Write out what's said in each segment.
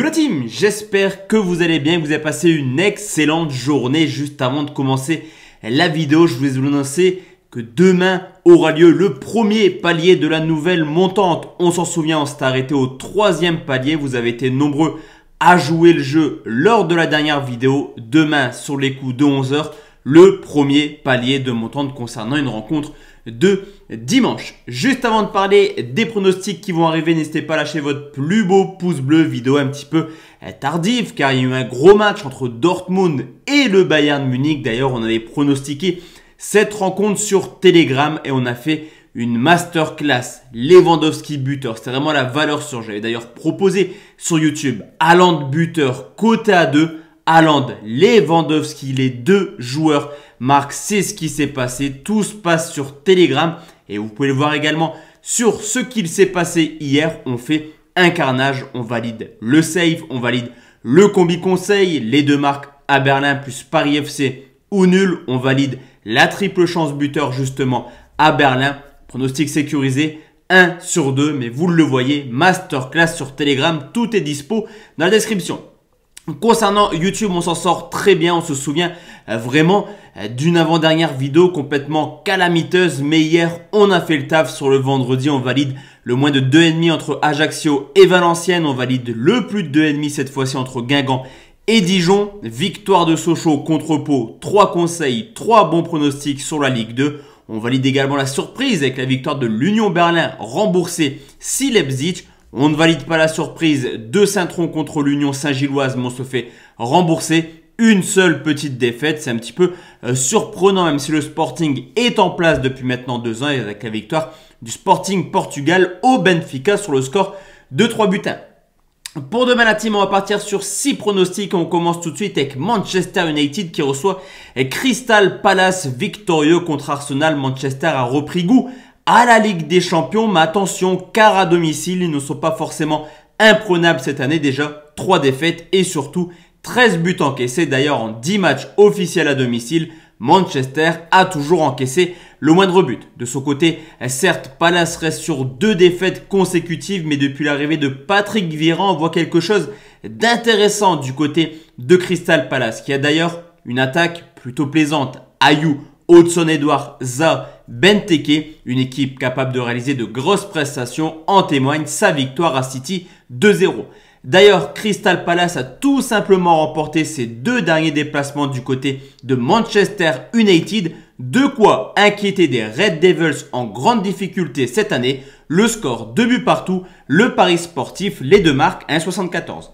Yo team, j'espère que vous allez bien, que vous avez passé une excellente journée. Juste avant de commencer la vidéo, je voulais vous annoncer que demain aura lieu le premier palier de la nouvelle montante. On s'en souvient, on s'est arrêté au troisième palier. Vous avez été nombreux à jouer le jeu lors de la dernière vidéo. Demain, sur les coups de 11h, le premier palier de montante concernant une rencontre de dimanche. Juste avant de parler des pronostics qui vont arriver, n'hésitez pas à lâcher votre plus beau pouce bleu, vidéo un petit peu euh, tardive car il y a eu un gros match entre Dortmund et le Bayern Munich. D'ailleurs, on avait pronostiqué cette rencontre sur Telegram et on a fait une masterclass Lewandowski buteur. C'était vraiment la valeur sûre. J'avais d'ailleurs proposé sur YouTube Haaland buteur, côté à 2. Haaland, Lewandowski, les deux joueurs marquent. C'est ce qui s'est passé. Tout se passe sur Telegram et vous pouvez le voir également sur ce qu'il s'est passé hier. On fait un carnage, on valide le save, on valide le combi conseil, les deux marques à Berlin plus Paris FC ou nul, on valide la triple chance buteur justement à Berlin. Pronostic sécurisé, 1 sur 2, mais vous le voyez, masterclass sur Telegram, tout est dispo dans la description. Concernant YouTube, on s'en sort très bien, on se souvient euh, vraiment euh, d'une avant-dernière vidéo complètement calamiteuse, mais hier on a fait le taf sur le vendredi, on valide le moins de 2,5 entre Ajaccio et Valenciennes, on valide le plus de 2,5 cette fois-ci entre Guingamp et Dijon, victoire de Sochaux contre Pau, Trois conseils, trois bons pronostics sur la Ligue 2, on valide également la surprise avec la victoire de l'Union Berlin remboursée si on ne valide pas la surprise. Deux Saint-Tron contre l'Union Saint-Gilloise, mais on se fait rembourser. Une seule petite défaite, c'est un petit peu euh, surprenant, même si le Sporting est en place depuis maintenant deux ans, et avec la victoire du Sporting Portugal au Benfica sur le score de 3 buts Pour demain la team, on va partir sur 6 pronostics. On commence tout de suite avec Manchester United qui reçoit Crystal Palace victorieux contre Arsenal. Manchester a repris goût à la Ligue des Champions. Mais attention, car à domicile, ils ne sont pas forcément imprenables cette année. Déjà 3 défaites et surtout 13 buts encaissés. D'ailleurs, en 10 matchs officiels à domicile, Manchester a toujours encaissé le moindre but. De son côté, certes, Palace reste sur deux défaites consécutives, mais depuis l'arrivée de Patrick Vieira, on voit quelque chose d'intéressant du côté de Crystal Palace, qui a d'ailleurs une attaque plutôt plaisante. Ayou, Hudson-Edouard, Za Benteke, une équipe capable de réaliser de grosses prestations, en témoigne sa victoire à City 2-0. D'ailleurs, Crystal Palace a tout simplement remporté ses deux derniers déplacements du côté de Manchester United, de quoi inquiéter des Red Devils en grande difficulté cette année. Le score 2 buts partout, le Paris sportif, les deux marques 1,74.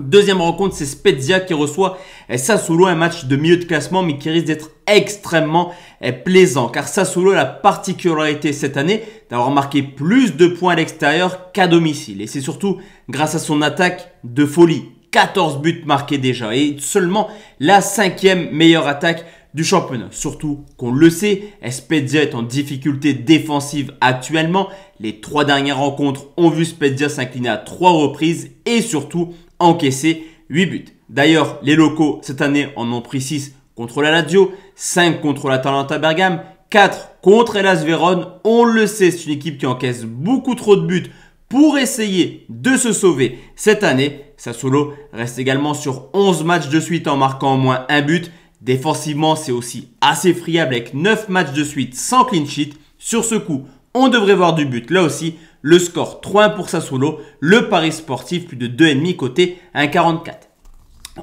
Deuxième rencontre, c'est Spezia qui reçoit eh, Sassuolo, un match de milieu de classement mais qui risque d'être extrêmement eh, plaisant car Sassuolo a la particularité cette année d'avoir marqué plus de points à l'extérieur qu'à domicile et c'est surtout grâce à son attaque de folie. 14 buts marqués déjà et seulement la cinquième meilleure attaque du championnat. Surtout qu'on le sait, eh, Spezia est en difficulté défensive actuellement. Les trois dernières rencontres ont vu Spezia s'incliner à trois reprises et surtout encaissé 8 buts. D'ailleurs, les locaux cette année en ont pris 6 contre la Lazio, 5 contre la Talanta Bergame, 4 contre Elas Vérone. On le sait, c'est une équipe qui encaisse beaucoup trop de buts pour essayer de se sauver cette année. Sassuolo reste également sur 11 matchs de suite en marquant au moins un but. Défensivement, c'est aussi assez friable avec 9 matchs de suite sans clean sheet. Sur ce coup, on devrait voir du but là aussi le score 3-1 pour Sassuolo, le pari sportif plus de 2,5 côté 1,44.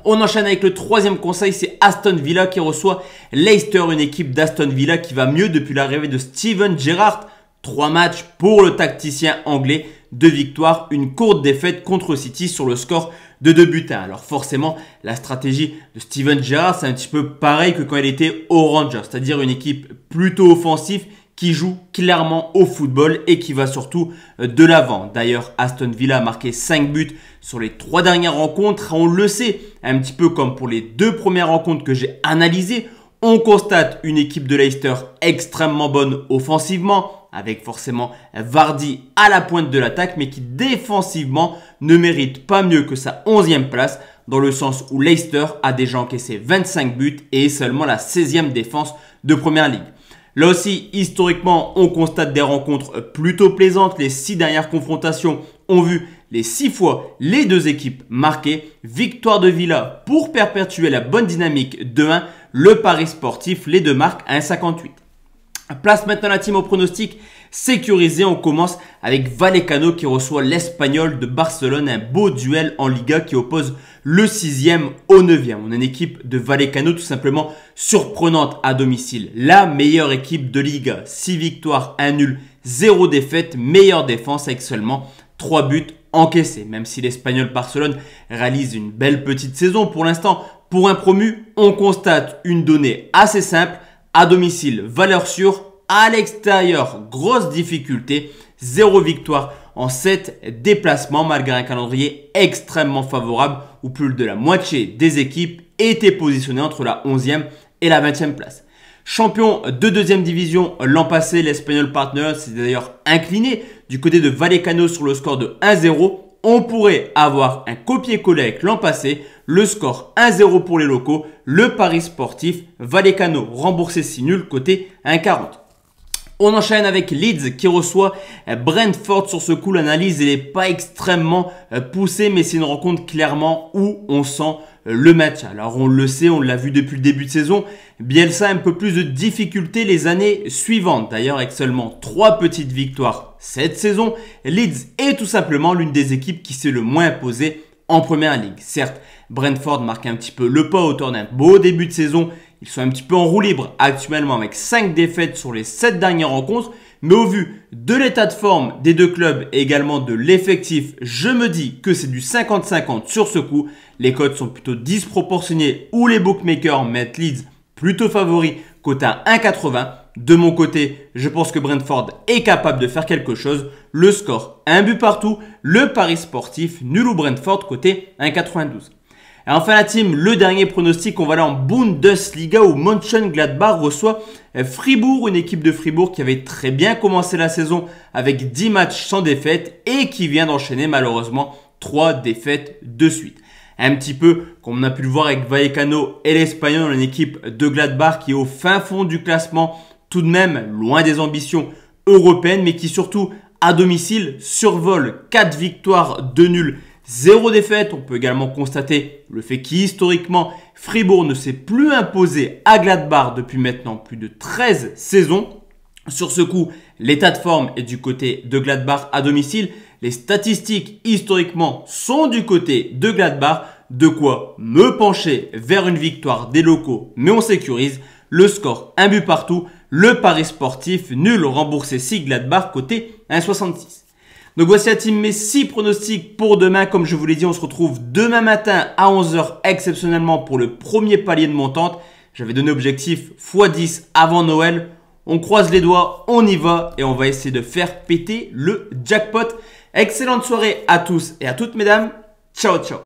On enchaîne avec le troisième conseil, c'est Aston Villa qui reçoit Leicester, une équipe d'Aston Villa qui va mieux depuis l'arrivée de Steven Gerrard. Trois matchs pour le tacticien anglais, deux victoires, une courte défaite contre City sur le score de 2 buts 1. Alors forcément, la stratégie de Steven Gerrard, c'est un petit peu pareil que quand il était au Rangers, c'est-à-dire une équipe plutôt offensive qui joue clairement au football et qui va surtout euh, de l'avant. D'ailleurs, Aston Villa a marqué 5 buts sur les 3 dernières rencontres. On le sait, un petit peu comme pour les deux premières rencontres que j'ai analysées, on constate une équipe de Leicester extrêmement bonne offensivement, avec forcément Vardy à la pointe de l'attaque, mais qui défensivement ne mérite pas mieux que sa 11e place, dans le sens où Leicester a déjà encaissé 25 buts et est seulement la 16e défense de Première Ligue. Là aussi, historiquement, on constate des rencontres plutôt plaisantes. Les six dernières confrontations ont vu les six fois les deux équipes marquées. Victoire de Villa pour perpétuer la bonne dynamique de 1 Le Paris sportif, les deux marques 1,58. Place maintenant la team au pronostic sécurisé. On commence avec Vallecano qui reçoit l'Espagnol de Barcelone. Un beau duel en Liga qui oppose le 6e au 9e. On a une équipe de Vallecano tout simplement surprenante à domicile. La meilleure équipe de Liga. 6 victoires, 1 nul, 0 défaite. Meilleure défense avec seulement 3 buts encaissés. Même si l'Espagnol Barcelone réalise une belle petite saison pour l'instant, pour un promu, on constate une donnée assez simple à domicile, valeur sûre. À l'extérieur, grosse difficulté. Zéro victoire en 7 déplacements malgré un calendrier extrêmement favorable où plus de la moitié des équipes étaient positionnées entre la 11e et la 20e place. Champion de deuxième division l'an passé, l'Espagnol Partners s'est d'ailleurs incliné du côté de Vallecano sur le score de 1-0 on pourrait avoir un copier-coller avec l'an passé, le score 1-0 pour les locaux, le Paris sportif, Cano, remboursé si nul, côté 1-40. On enchaîne avec Leeds qui reçoit euh, Brentford sur ce coup. L'analyse n'est pas extrêmement euh, poussée, mais c'est une rencontre clairement où on sent euh, le match. Alors on le sait, on l'a vu depuis le début de saison, Bielsa a un peu plus de difficultés les années suivantes. D'ailleurs avec seulement trois petites victoires cette saison, Leeds est tout simplement l'une des équipes qui s'est le moins imposée en première ligue. Certes, Brentford marque un petit peu le pas autour d'un beau début de saison ils sont un petit peu en roue libre actuellement avec 5 défaites sur les 7 dernières rencontres. Mais au vu de l'état de forme des deux clubs et également de l'effectif, je me dis que c'est du 50-50 sur ce coup. Les cotes sont plutôt disproportionnées où les bookmakers mettent Leeds plutôt favori côté 1,80. De mon côté, je pense que Brentford est capable de faire quelque chose. Le score, un but partout. Le pari sportif, nul ou Brentford, côté 1,92. Et enfin la team, le dernier pronostic, on va aller en Bundesliga où Mönchengladbach reçoit euh, Fribourg, une équipe de Fribourg qui avait très bien commencé la saison avec 10 matchs sans défaite et qui vient d'enchaîner malheureusement 3 défaites de suite. Un petit peu comme on a pu le voir avec Vallecano et l'Espagnol, une équipe de Gladbach qui est au fin fond du classement, tout de même loin des ambitions européennes, mais qui surtout à domicile survole 4 victoires, de nuls zéro défaite. On peut également constater le fait qu'historiquement, Fribourg ne s'est plus imposé à Gladbach depuis maintenant plus de 13 saisons. Sur ce coup, l'état de forme est du côté de Gladbach à domicile. Les statistiques historiquement sont du côté de Gladbach. De quoi me pencher vers une victoire des locaux, mais on sécurise le score un but partout. Le pari sportif nul remboursé si Gladbach côté 1,66. Donc voici la team mes pronostics pour demain. Comme je vous l'ai dit, on se retrouve demain matin à 11h exceptionnellement pour le premier palier de montante. J'avais donné objectif x10 avant Noël. On croise les doigts, on y va et on va essayer de faire péter le jackpot. Excellente soirée à tous et à toutes mesdames. Ciao ciao